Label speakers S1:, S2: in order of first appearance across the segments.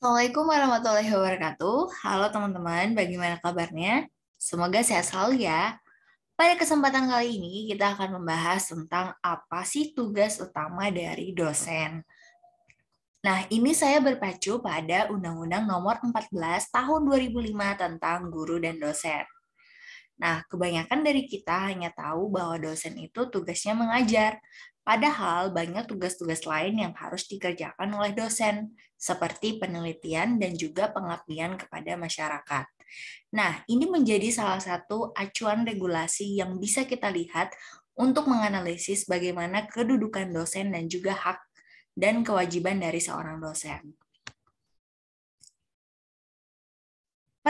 S1: Assalamualaikum warahmatullahi wabarakatuh. Halo teman-teman, bagaimana kabarnya? Semoga sehat selalu ya. Pada kesempatan kali ini, kita akan membahas tentang apa sih tugas utama dari dosen. Nah, ini saya berpacu pada Undang-Undang Nomor 14 Tahun 2005 tentang Guru dan Dosen. Nah, kebanyakan dari kita hanya tahu bahwa dosen itu tugasnya mengajar, Padahal banyak tugas-tugas lain yang harus dikerjakan oleh dosen, seperti penelitian dan juga pengabdian kepada masyarakat. Nah, ini menjadi salah satu acuan regulasi yang bisa kita lihat untuk menganalisis bagaimana kedudukan dosen dan juga hak dan kewajiban dari seorang dosen.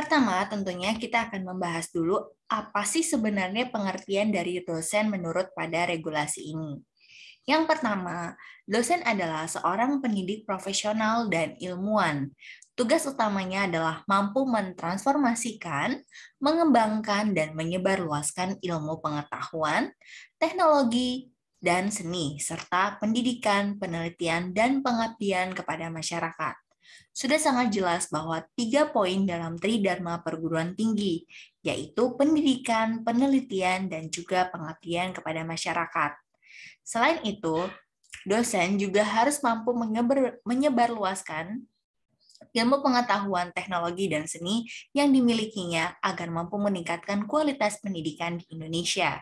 S1: Pertama, tentunya kita akan membahas dulu apa sih sebenarnya pengertian dari dosen menurut pada regulasi ini. Yang pertama, dosen adalah seorang pendidik profesional dan ilmuwan. Tugas utamanya adalah mampu mentransformasikan, mengembangkan, dan menyebarluaskan ilmu pengetahuan, teknologi, dan seni, serta pendidikan, penelitian, dan pengabdian kepada masyarakat sudah sangat jelas bahwa tiga poin dalam tri dharma perguruan tinggi, yaitu pendidikan, penelitian, dan juga pengabdian kepada masyarakat. Selain itu, dosen juga harus mampu menyebarluaskan ilmu pengetahuan teknologi dan seni yang dimilikinya agar mampu meningkatkan kualitas pendidikan di Indonesia.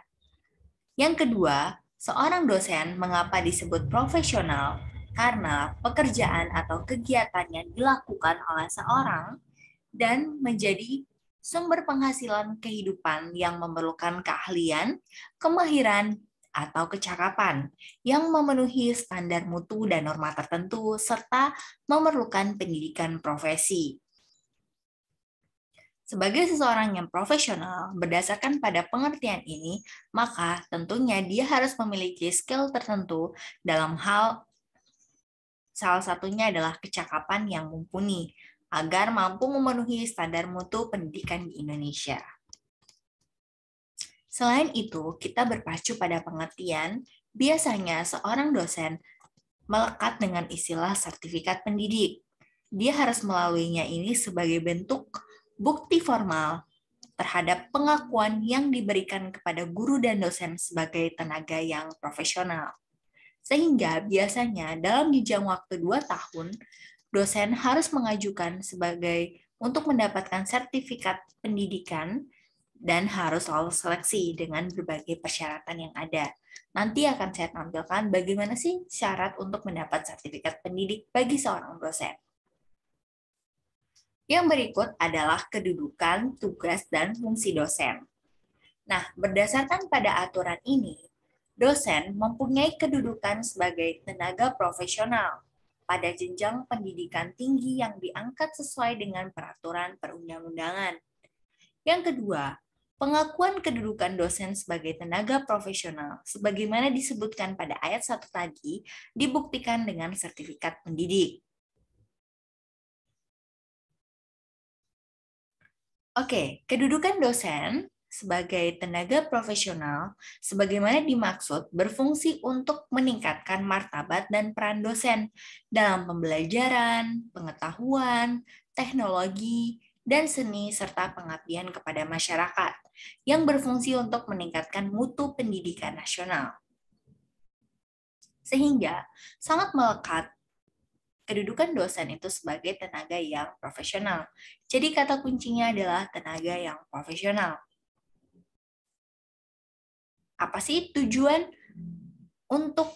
S1: Yang kedua, seorang dosen mengapa disebut profesional karena pekerjaan atau kegiatan yang dilakukan oleh seorang dan menjadi sumber penghasilan kehidupan yang memerlukan keahlian, kemahiran, atau kecakapan yang memenuhi standar mutu dan norma tertentu serta memerlukan pendidikan profesi. Sebagai seseorang yang profesional, berdasarkan pada pengertian ini, maka tentunya dia harus memiliki skill tertentu dalam hal Salah satunya adalah kecakapan yang mumpuni agar mampu memenuhi standar mutu pendidikan di Indonesia. Selain itu, kita berpacu pada pengertian, biasanya seorang dosen melekat dengan istilah sertifikat pendidik. Dia harus melaluinya ini sebagai bentuk bukti formal terhadap pengakuan yang diberikan kepada guru dan dosen sebagai tenaga yang profesional. Sehingga biasanya dalam jangka waktu 2 tahun, dosen harus mengajukan sebagai untuk mendapatkan sertifikat pendidikan dan harus lolos seleksi dengan berbagai persyaratan yang ada. Nanti akan saya tampilkan bagaimana sih syarat untuk mendapat sertifikat pendidik bagi seorang dosen. Yang berikut adalah kedudukan, tugas, dan fungsi dosen. Nah, berdasarkan pada aturan ini, dosen mempunyai kedudukan sebagai tenaga profesional pada jenjang pendidikan tinggi yang diangkat sesuai dengan peraturan perundang-undangan. Yang kedua, pengakuan kedudukan dosen sebagai tenaga profesional sebagaimana disebutkan pada ayat 1 tadi dibuktikan dengan sertifikat pendidik. Oke, kedudukan dosen sebagai tenaga profesional sebagaimana dimaksud berfungsi untuk meningkatkan martabat dan peran dosen dalam pembelajaran, pengetahuan, teknologi, dan seni serta pengabdian kepada masyarakat yang berfungsi untuk meningkatkan mutu pendidikan nasional. Sehingga sangat melekat kedudukan dosen itu sebagai tenaga yang profesional. Jadi kata kuncinya adalah tenaga yang profesional. Apa sih tujuan untuk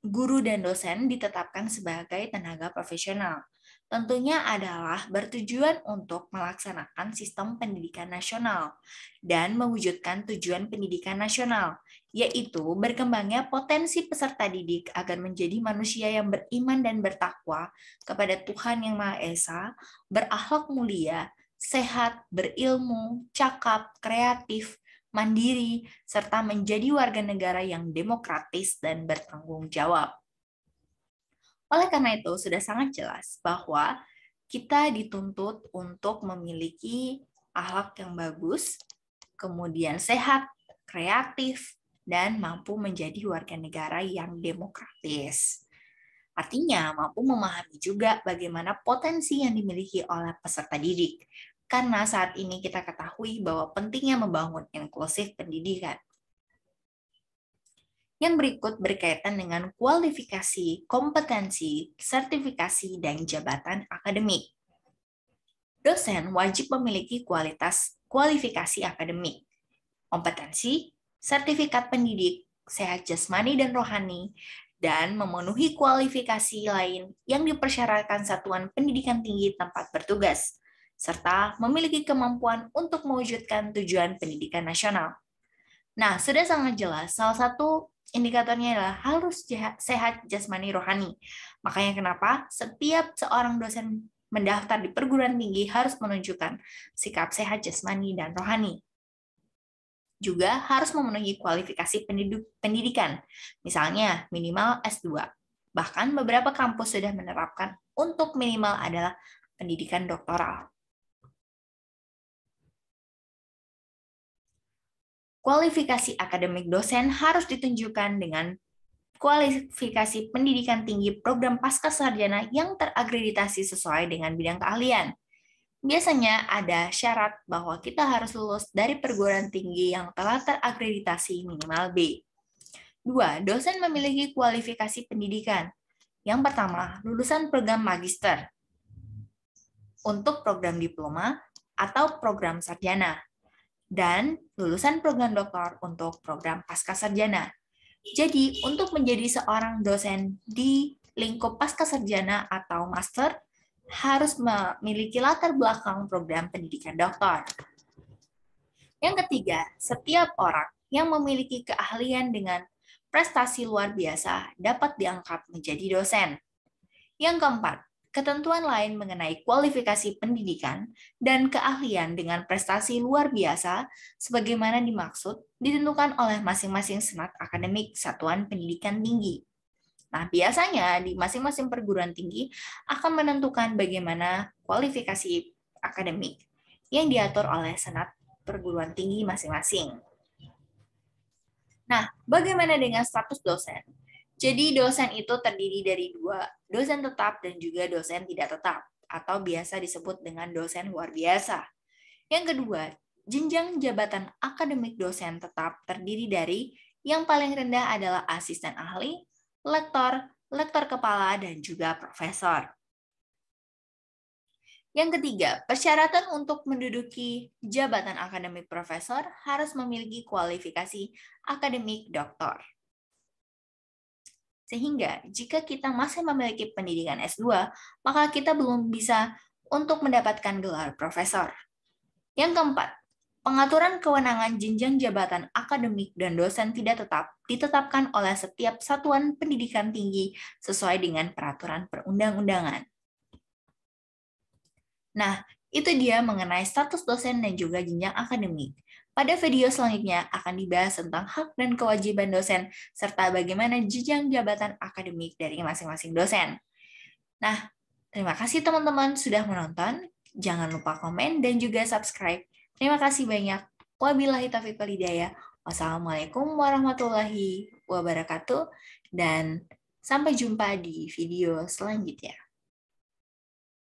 S1: guru dan dosen ditetapkan sebagai tenaga profesional? Tentunya adalah bertujuan untuk melaksanakan sistem pendidikan nasional dan mewujudkan tujuan pendidikan nasional, yaitu berkembangnya potensi peserta didik agar menjadi manusia yang beriman dan bertakwa kepada Tuhan Yang Maha Esa, berakhlak mulia, sehat, berilmu, cakap, kreatif, mandiri, serta menjadi warga negara yang demokratis dan bertanggung jawab. Oleh karena itu, sudah sangat jelas bahwa kita dituntut untuk memiliki akhlak yang bagus, kemudian sehat, kreatif, dan mampu menjadi warga negara yang demokratis. Artinya, mampu memahami juga bagaimana potensi yang dimiliki oleh peserta didik, karena saat ini kita ketahui bahwa pentingnya membangun inklusif pendidikan. Yang berikut berkaitan dengan kualifikasi, kompetensi, sertifikasi, dan jabatan akademik. Dosen wajib memiliki kualitas kualifikasi akademik, kompetensi, sertifikat pendidik, sehat jasmani dan rohani, dan memenuhi kualifikasi lain yang dipersyaratkan satuan pendidikan tinggi tempat bertugas, serta memiliki kemampuan untuk mewujudkan tujuan pendidikan nasional. Nah, sudah sangat jelas, salah satu indikatornya adalah harus sehat jasmani rohani. Makanya kenapa setiap seorang dosen mendaftar di perguruan tinggi harus menunjukkan sikap sehat jasmani dan rohani. Juga harus memenuhi kualifikasi pendidikan, misalnya minimal S2. Bahkan beberapa kampus sudah menerapkan untuk minimal adalah pendidikan doktoral. kualifikasi akademik dosen harus ditunjukkan dengan kualifikasi pendidikan tinggi program pasca sarjana yang terakreditasi sesuai dengan bidang keahlian. Biasanya ada syarat bahwa kita harus lulus dari perguruan tinggi yang telah terakreditasi minimal B. Dua, dosen memiliki kualifikasi pendidikan. Yang pertama, lulusan program magister untuk program diploma atau program sarjana dan lulusan program doktor untuk program pasca sarjana. Jadi, untuk menjadi seorang dosen di lingkup pasca sarjana atau master, harus memiliki latar belakang program pendidikan doktor. Yang ketiga, setiap orang yang memiliki keahlian dengan prestasi luar biasa dapat diangkat menjadi dosen. Yang keempat, ketentuan lain mengenai kualifikasi pendidikan dan keahlian dengan prestasi luar biasa sebagaimana dimaksud ditentukan oleh masing-masing senat akademik satuan pendidikan tinggi. Nah, biasanya di masing-masing perguruan tinggi akan menentukan bagaimana kualifikasi akademik yang diatur oleh senat perguruan tinggi masing-masing. Nah, bagaimana dengan status dosen? Jadi dosen itu terdiri dari dua, dosen tetap dan juga dosen tidak tetap, atau biasa disebut dengan dosen luar biasa. Yang kedua, jenjang jabatan akademik dosen tetap terdiri dari yang paling rendah adalah asisten ahli, lektor, lektor kepala, dan juga profesor. Yang ketiga, persyaratan untuk menduduki jabatan akademik profesor harus memiliki kualifikasi akademik doktor. Sehingga jika kita masih memiliki pendidikan S2, maka kita belum bisa untuk mendapatkan gelar profesor. Yang keempat, pengaturan kewenangan jenjang jabatan akademik dan dosen tidak tetap ditetapkan oleh setiap satuan pendidikan tinggi sesuai dengan peraturan perundang-undangan. Nah, itu dia mengenai status dosen dan juga jenjang akademik. Pada video selanjutnya akan dibahas tentang hak dan kewajiban dosen, serta bagaimana jejang jabatan akademik dari masing-masing dosen. Nah, terima kasih teman-teman sudah menonton. Jangan lupa komen dan juga subscribe. Terima kasih banyak. Wabillahi taufiq wal hidayah. Wassalamualaikum warahmatullahi wabarakatuh. Dan sampai jumpa di video selanjutnya.